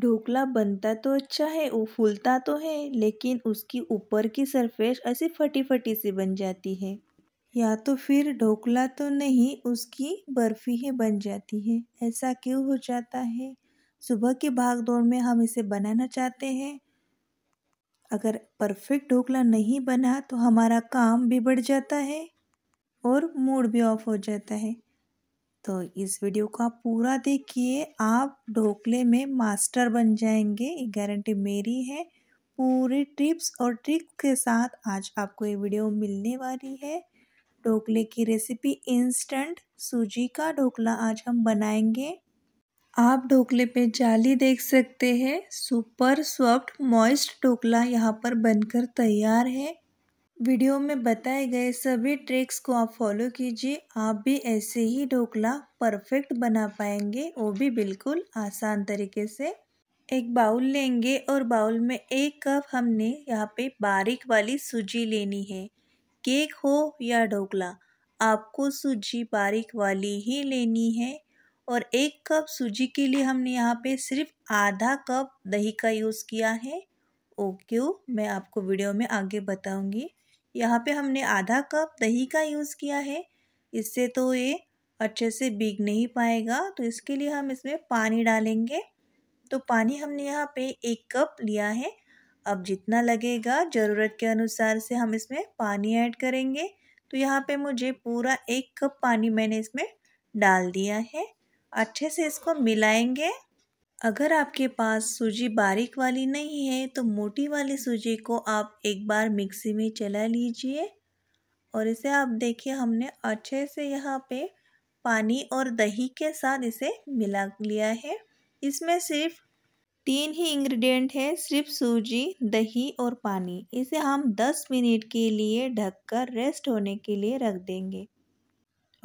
ढोकला बनता तो अच्छा है वो फूलता तो है लेकिन उसकी ऊपर की सरफेस ऐसी फटी फटी सी बन जाती है या तो फिर ढोकला तो नहीं उसकी बर्फ़ी ही बन जाती है ऐसा क्यों हो जाता है सुबह के भाग दौड़ में हम इसे बनाना चाहते हैं अगर परफेक्ट ढोकला नहीं बना तो हमारा काम भी बढ़ जाता है और मूड भी ऑफ हो जाता है तो इस वीडियो को आप पूरा देखिए आप ढोकले में मास्टर बन जाएंगे गारंटी मेरी है पूरी टिप्स और ट्रिक्स के साथ आज आपको ये वीडियो मिलने वाली है ढोकले की रेसिपी इंस्टेंट सूजी का ढोकला आज हम बनाएंगे आप ढोकले पे जाली देख सकते हैं सुपर सॉफ्ट मॉइस्ट ढोकला यहाँ पर बनकर तैयार है वीडियो में बताए गए सभी ट्रिक्स को आप फॉलो कीजिए आप भी ऐसे ही ढोकला परफेक्ट बना पाएंगे वो भी बिल्कुल आसान तरीके से एक बाउल लेंगे और बाउल में एक कप हमने यहाँ पे बारीक वाली सूजी लेनी है केक हो या ढोकला आपको सूजी बारीक वाली ही लेनी है और एक कप सूजी के लिए हमने यहाँ पे सिर्फ आधा कप दही का यूज़ किया है ओके मैं आपको वीडियो में आगे बताऊंगी यहाँ पे हमने आधा कप दही का यूज़ किया है इससे तो ये अच्छे से बिग नहीं पाएगा तो इसके लिए हम इसमें पानी डालेंगे तो पानी हमने यहाँ पे एक कप लिया है अब जितना लगेगा ज़रूरत के अनुसार से हम इसमें पानी ऐड करेंगे तो यहाँ पे मुझे पूरा एक कप पानी मैंने इसमें डाल दिया है अच्छे से इसको मिलाएंगे अगर आपके पास सूजी बारीक वाली नहीं है तो मोटी वाली सूजी को आप एक बार मिक्सी में चला लीजिए और इसे आप देखिए हमने अच्छे से यहाँ पे पानी और दही के साथ इसे मिला लिया है इसमें सिर्फ तीन ही इंग्रेडिएंट है सिर्फ सूजी दही और पानी इसे हम 10 मिनट के लिए ढककर रेस्ट होने के लिए रख देंगे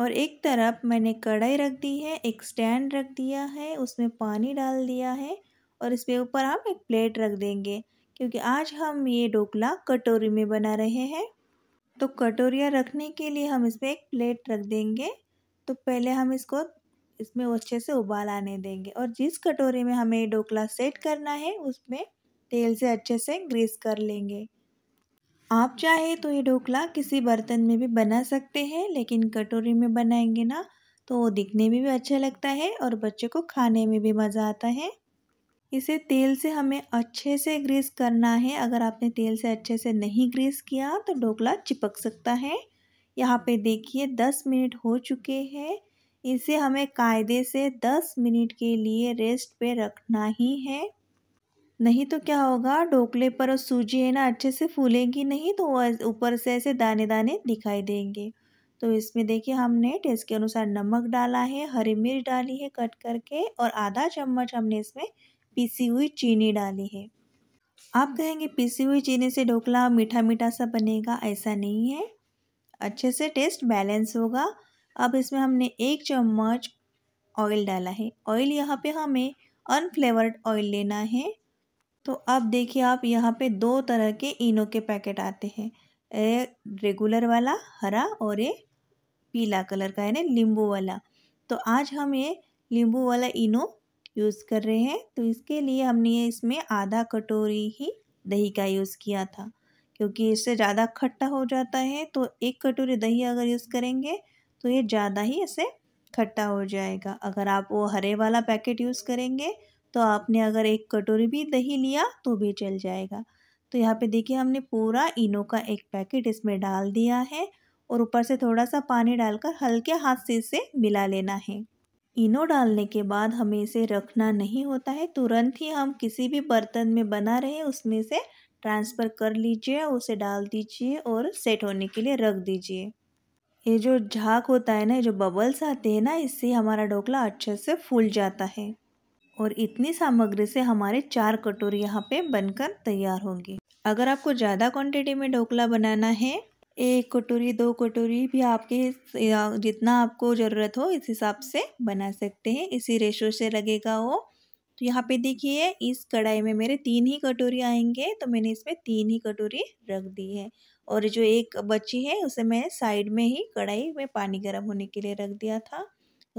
और एक तरफ मैंने कढ़ाई रख दी है एक स्टैंड रख दिया है उसमें पानी डाल दिया है और इसके ऊपर हम एक प्लेट रख देंगे क्योंकि आज हम ये ढोकला कटोरी में बना रहे हैं तो कटोरिया रखने के लिए हम इस पर एक प्लेट रख देंगे तो पहले हम इसको इसमें अच्छे से उबाल आने देंगे और जिस कटोरी में हमें ये ढोकला सेट करना है उसमें तेल से अच्छे से ग्रीस कर लेंगे आप चाहे तो ये ढोकला किसी बर्तन में भी बना सकते हैं लेकिन कटोरी में बनाएंगे ना तो वो दिखने में भी अच्छा लगता है और बच्चे को खाने में भी मज़ा आता है इसे तेल से हमें अच्छे से ग्रीस करना है अगर आपने तेल से अच्छे से नहीं ग्रीस किया तो ढोकला चिपक सकता है यहाँ पे देखिए दस मिनट हो चुके हैं इसे हमें कायदे से दस मिनट के लिए रेस्ट पे रखना ही है नहीं तो क्या होगा ढोकले पर और सूजी है ना अच्छे से फूलेंगी नहीं तो ऊपर से ऐसे दाने दाने दिखाई देंगे तो इसमें देखिए हमने टेस्ट के अनुसार नमक डाला है हरी मिर्च डाली है कट करके और आधा चम्मच हमने इसमें पीसी हुई चीनी डाली है आप कहेंगे पीसी हुई चीनी से ढोकला मीठा मीठा सा बनेगा ऐसा नहीं है अच्छे से टेस्ट बैलेंस होगा अब इसमें हमने एक चम्मच ऑयल डाला है ऑयल यहाँ पे हमें अनफ्लेवर्ड ऑयल लेना है तो अब देखिए आप यहाँ पे दो तरह के इनो के पैकेट आते हैं ए रेगुलर वाला हरा और ये पीला कलर का यानी नींबू वाला तो आज हम ये नींबू वाला इनो यूज़ कर रहे हैं तो इसके लिए हमने ये इसमें आधा कटोरी ही दही का यूज़ किया था क्योंकि इससे ज़्यादा खट्टा हो जाता है तो एक कटोरी दही अगर यूज़ करेंगे तो ये ज़्यादा ही ऐसे खट्टा हो जाएगा अगर आप वो हरे वाला पैकेट यूज़ करेंगे तो आपने अगर एक कटोरी भी दही लिया तो भी चल जाएगा तो यहाँ पे देखिए हमने पूरा इनो का एक पैकेट इसमें डाल दिया है और ऊपर से थोड़ा सा पानी डालकर हल्के हाथ से इसे मिला लेना है इनो डालने के बाद हमें इसे रखना नहीं होता है तुरंत ही हम किसी भी बर्तन में बना रहे उसमें से ट्रांसफ़र कर लीजिए उसे डाल दीजिए और सेट होने के लिए रख दीजिए ये जो झाक होता है ना जो बबल्स आते हैं ना इससे हमारा ढोकला अच्छे से फूल जाता है और इतनी सामग्री से हमारे चार कटोरी यहाँ पे बनकर तैयार होंगे अगर आपको ज़्यादा क्वांटिटी में ढोकला बनाना है एक कटोरी दो कटोरी भी आपके जितना आपको ज़रूरत हो इस हिसाब से बना सकते हैं इसी रेशो से लगेगा वो तो यहाँ पे देखिए इस कढ़ाई में मेरे तीन ही कटोरी आएंगे तो मैंने इसमें तीन ही कटोरी रख दी है और जो एक बच्ची है उसे मैं साइड में ही कढ़ाई में पानी गर्म होने के लिए रख दिया था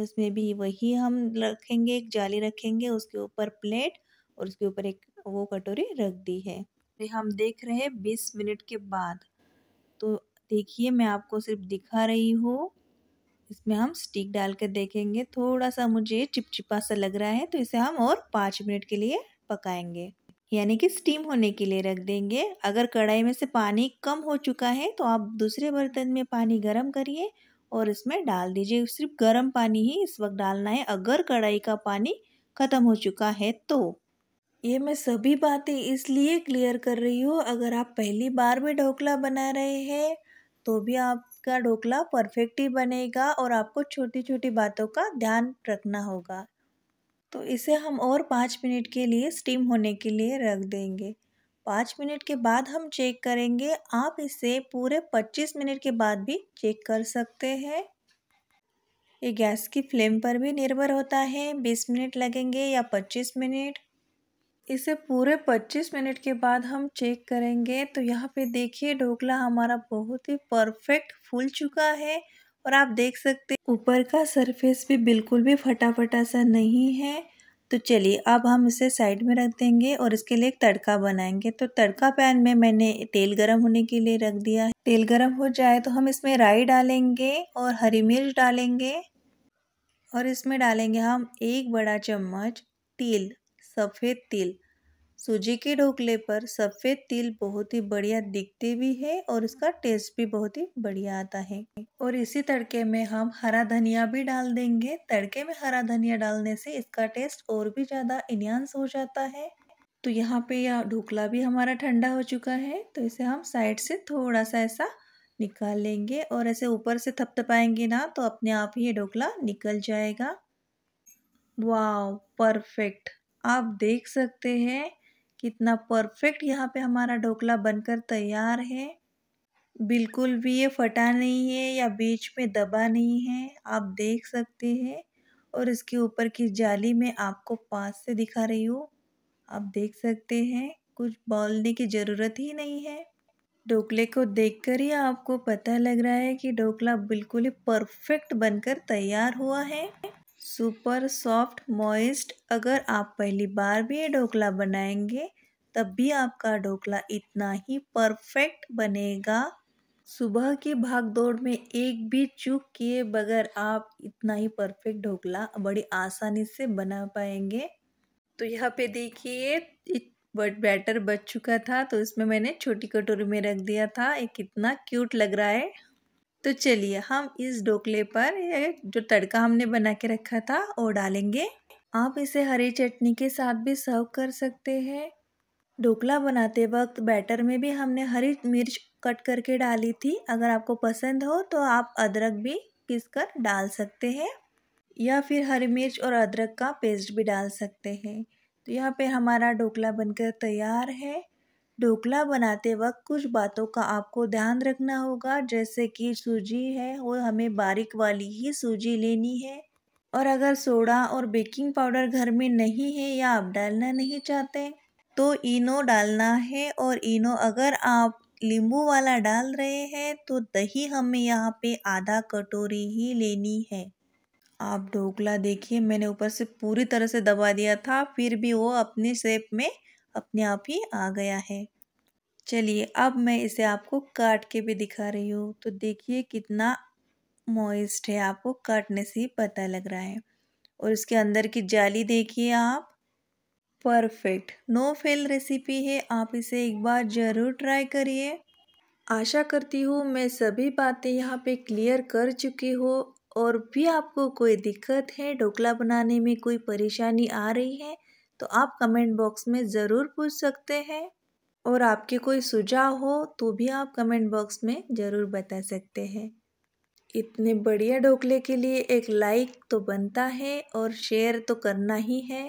उसमें भी वही हम रखेंगे एक जाली रखेंगे उसके ऊपर प्लेट और उसके ऊपर एक वो कटोरी रख दी है हम देख रहे हैं बीस मिनट के बाद तो देखिए मैं आपको सिर्फ दिखा रही हूँ इसमें हम स्टिक डाल कर देखेंगे थोड़ा सा मुझे चिपचिपा सा लग रहा है तो इसे हम और पाँच मिनट के लिए पकाएंगे यानी कि स्टीम होने के लिए रख देंगे अगर कढ़ाई में से पानी कम हो चुका है तो आप दूसरे बर्तन में पानी गर्म करिए और इसमें डाल दीजिए सिर्फ गर्म पानी ही इस वक्त डालना है अगर कढ़ाई का पानी ख़त्म हो चुका है तो ये मैं सभी बातें इसलिए क्लियर कर रही हूँ अगर आप पहली बार भी ढोकला बना रहे हैं तो भी आपका ढोकला परफेक्ट ही बनेगा और आपको छोटी छोटी बातों का ध्यान रखना होगा तो इसे हम और पाँच मिनट के लिए स्टीम होने के लिए रख देंगे पाँच मिनट के बाद हम चेक करेंगे आप इसे पूरे पच्चीस मिनट के बाद भी चेक कर सकते हैं ये गैस की फ्लेम पर भी निर्भर होता है बीस मिनट लगेंगे या पच्चीस मिनट इसे पूरे पच्चीस मिनट के बाद हम चेक करेंगे तो यहाँ पे देखिए ढोकला हमारा बहुत ही परफेक्ट फूल चुका है और आप देख सकते ऊपर का सरफेस भी बिल्कुल भी फटाफटा सा नहीं है तो चलिए अब हम इसे साइड में रख देंगे और इसके लिए एक तड़का बनाएंगे तो तड़का पैन में मैंने तेल गर्म होने के लिए रख दिया है तेल गर्म हो जाए तो हम इसमें राई डालेंगे और हरी मिर्च डालेंगे और इसमें डालेंगे हम एक बड़ा चम्मच तिल सफ़ेद तिल सूजी के ढोकले पर सफ़ेद तिल बहुत ही बढ़िया दिखते भी है और उसका टेस्ट भी बहुत ही बढ़िया आता है और इसी तड़के में हम हरा धनिया भी डाल देंगे तड़के में हरा धनिया डालने से इसका टेस्ट और भी ज़्यादा इन्हांस हो जाता है तो यहाँ पे यह ढोकला भी हमारा ठंडा हो चुका है तो इसे हम साइड से थोड़ा सा ऐसा निकाल लेंगे और ऐसे ऊपर से थपथपाएंगे ना तो अपने आप ही ये ढोकला निकल जाएगा वाह परफेक्ट आप देख सकते हैं कितना परफेक्ट यहाँ पे हमारा ढोकला बनकर तैयार है बिल्कुल भी ये फटा नहीं है या बीच में दबा नहीं है आप देख सकते हैं और इसके ऊपर की जाली में आपको पास से दिखा रही हूँ आप देख सकते हैं कुछ बोलने की ज़रूरत ही नहीं है ढोकले को देखकर ही आपको पता लग रहा है कि ढोकला बिल्कुल ही परफेक्ट बनकर तैयार हुआ है सुपर सॉफ्ट मॉइस्ट अगर आप पहली बार भी ये ढोकला बनाएंगे तब भी आपका ढोकला इतना ही परफेक्ट बनेगा सुबह की भाग दौड़ में एक भी चूक किए बगैर आप इतना ही परफेक्ट ढोकला बड़ी आसानी से बना पाएंगे तो यहाँ पे देखिए बट बैटर बच चुका था तो इसमें मैंने छोटी कटोरी में रख दिया था ये कितना क्यूट लग रहा है तो चलिए हम इस ढोकले पर जो तड़का हमने बना के रखा था वो डालेंगे आप इसे हरी चटनी के साथ भी सर्व कर सकते हैं ढोकला बनाते वक्त बैटर में भी हमने हरी मिर्च कट करके डाली थी अगर आपको पसंद हो तो आप अदरक भी पीस कर डाल सकते हैं या फिर हरी मिर्च और अदरक का पेस्ट भी डाल सकते हैं तो यहाँ पे हमारा ढोकला बनकर तैयार है ढोकला बनाते वक्त कुछ बातों का आपको ध्यान रखना होगा जैसे कि सूजी है वो हमें बारीक वाली ही सूजी लेनी है और अगर सोडा और बेकिंग पाउडर घर में नहीं है या आप डालना नहीं चाहते तो इनो डालना है और इनो अगर आप लींबू वाला डाल रहे हैं तो दही हमें यहाँ पे आधा कटोरी ही लेनी है आप ढोकला देखिए मैंने ऊपर से पूरी तरह से दबा दिया था फिर भी वो अपने शेप में अपने आप ही आ गया है चलिए अब मैं इसे आपको काट के भी दिखा रही हूँ तो देखिए कितना मॉइस्ट है आपको काटने से ही पता लग रहा है और इसके अंदर की जाली देखिए आप परफेक्ट नो फेल रेसिपी है आप इसे एक बार ज़रूर ट्राई करिए आशा करती हूँ मैं सभी बातें यहाँ पे क्लियर कर चुकी हूँ और भी आपको कोई दिक्कत है ढोकला बनाने में कोई परेशानी आ रही है तो आप कमेंट बॉक्स में ज़रूर पूछ सकते हैं और आपके कोई सुझाव हो तो भी आप कमेंट बॉक्स में ज़रूर बता सकते हैं इतने बढ़िया ढोकले के लिए एक लाइक तो बनता है और शेयर तो करना ही है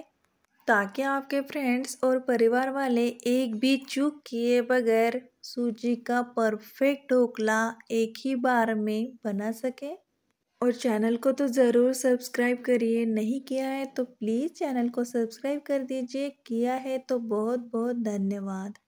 ताकि आपके फ्रेंड्स और परिवार वाले एक भी चूक किए बगैर सूजी का परफेक्ट ढोकला एक ही बार में बना सके और चैनल को तो ज़रूर सब्सक्राइब करिए नहीं किया है तो प्लीज़ चैनल को सब्सक्राइब कर दीजिए किया है तो बहुत बहुत धन्यवाद